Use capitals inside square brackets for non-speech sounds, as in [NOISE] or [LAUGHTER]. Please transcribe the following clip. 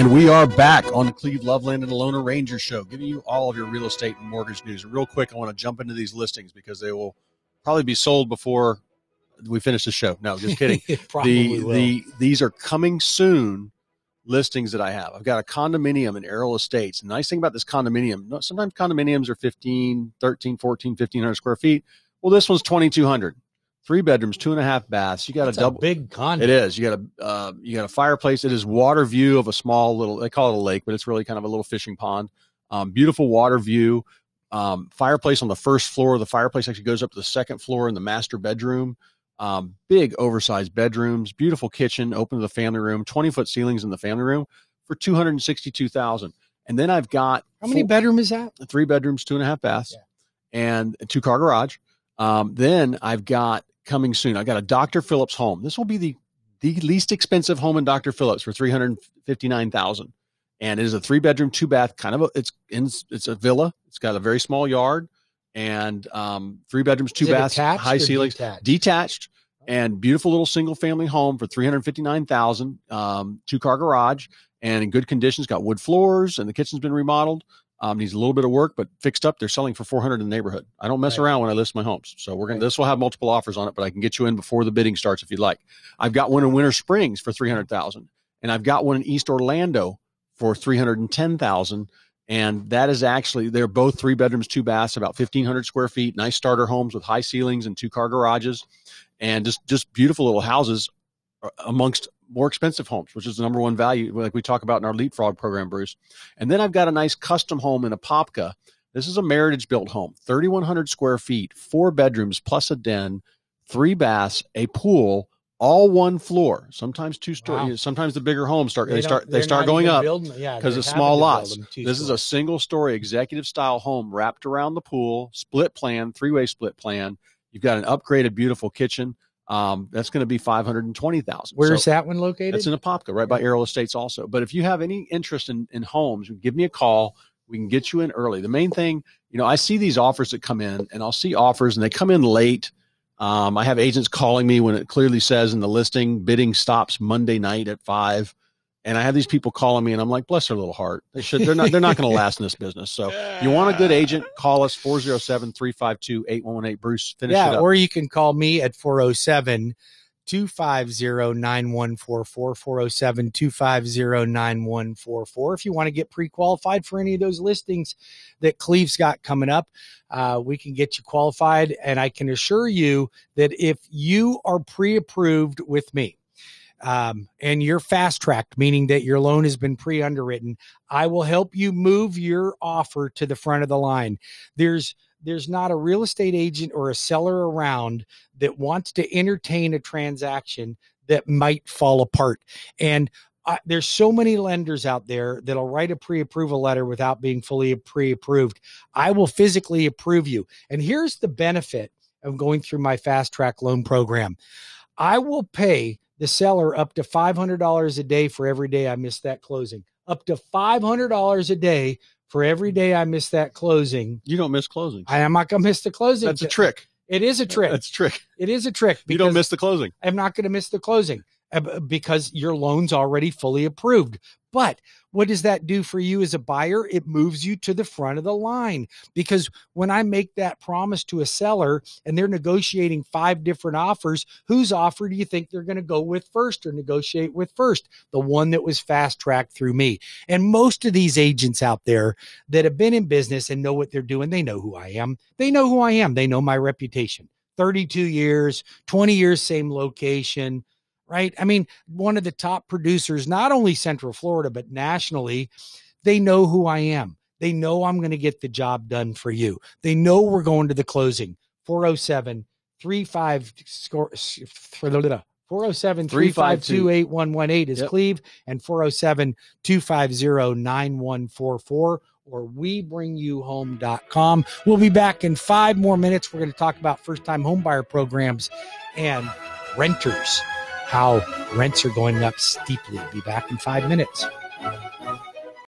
And we are back on the Cleve Loveland and the Lone Ranger show, giving you all of your real estate and mortgage news. And real quick, I want to jump into these listings because they will probably be sold before we finish the show. No, just kidding. [LAUGHS] the, will. the these are coming soon listings that I have. I've got a condominium in Errol Estates. Nice thing about this condominium, sometimes condominiums are 15, 13, 14, 1500 square feet. Well, this one's 2200 three bedrooms, two and a half baths. You got That's a double a big condo. It is. You got a uh, you got a fireplace. It is water view of a small little. They call it a lake, but it's really kind of a little fishing pond. Um, beautiful water view. Um, fireplace on the first floor. The fireplace actually goes up to the second floor in the master bedroom. Um, big oversized bedrooms, beautiful kitchen, open to the family room, twenty foot ceilings in the family room for two hundred and sixty two thousand. And then I've got how many four, bedroom is that? Three bedrooms, two and a half baths, yeah. and two car garage. Um, then I've got coming soon. I got a Dr. Phillips home. This will be the the least expensive home in Dr. Phillips for three hundred fifty nine thousand, and it is a three bedroom, two bath kind of a, it's in, it's a villa. It's got a very small yard and um, three bedrooms, two baths, high ceilings, detached? detached, and beautiful little single family home for three hundred fifty nine thousand, um, two car garage, and in good condition. It's got wood floors, and the kitchen's been remodeled. Um, needs a little bit of work, but fixed up. They're selling for 400 in the neighborhood. I don't mess right. around when I list my homes. So we're gonna. Right. This will have multiple offers on it, but I can get you in before the bidding starts if you'd like. I've got one in Winter Springs for 300,000, and I've got one in East Orlando for 310,000. And that is actually they're both three bedrooms, two baths, about 1,500 square feet, nice starter homes with high ceilings and two car garages, and just just beautiful little houses uh, amongst more expensive homes, which is the number one value, like we talk about in our leapfrog program, Bruce. And then I've got a nice custom home in Apopka. This is a Meritage built home, 3,100 square feet, four bedrooms plus a den, three baths, a pool, all one floor. Sometimes two story. Wow. Sometimes the bigger homes start they, they start they start going up because yeah, it's small lots. This is a single story executive style home wrapped around the pool, split plan, three way split plan. You've got an upgraded, beautiful kitchen. Um, that's going to be five hundred and twenty thousand. Where's so that one located? It's in Apopka, right by Arrow Estates, also. But if you have any interest in, in homes, give me a call. We can get you in early. The main thing, you know, I see these offers that come in, and I'll see offers, and they come in late. Um, I have agents calling me when it clearly says in the listing, bidding stops Monday night at five and I have these people calling me, and I'm like, bless their little heart. They should. They're not. They're not going to last in this business. So, you want a good agent? Call us 407-352-8118. Bruce, finish yeah, or you can call me at 407 250 9144 407 250 9144 if you want to get pre-qualified for any of those listings that cleve's got coming up uh, we can get you qualified and i can assure you that if you are pre-approved with me um, and you're fast tracked, meaning that your loan has been pre underwritten, I will help you move your offer to the front of the line. There's there's not a real estate agent or a seller around that wants to entertain a transaction that might fall apart. And uh, there's so many lenders out there that'll write a pre-approval letter without being fully pre-approved. I will physically approve you. And here's the benefit of going through my fast track loan program. I will pay the seller up to $500 a day for every day I miss that closing. Up to $500 a day for every mm. day I miss that closing. You don't miss closing. I am not going to miss the closing. That's a trick. It is a trick. That's a trick. It is a trick. You don't miss the closing. I'm not going to miss the closing because your loan's already fully approved. But what does that do for you as a buyer? It moves you to the front of the line because when I make that promise to a seller and they're negotiating five different offers, whose offer do you think they're going to go with first or negotiate with first? The one that was fast tracked through me. And most of these agents out there that have been in business and know what they're doing, they know who I am. They know who I am. They know my reputation. 32 years, 20 years, same location right? I mean, one of the top producers, not only Central Florida, but nationally, they know who I am. They know I'm going to get the job done for you. They know we're going to the closing 407 35 score 407 352 8118 is yep. Cleve and 407 250 9144 or webringyouhome.com. We'll be back in five more minutes. We're going to talk about first time homebuyer programs and renters how rents are going up steeply. Be back in five minutes.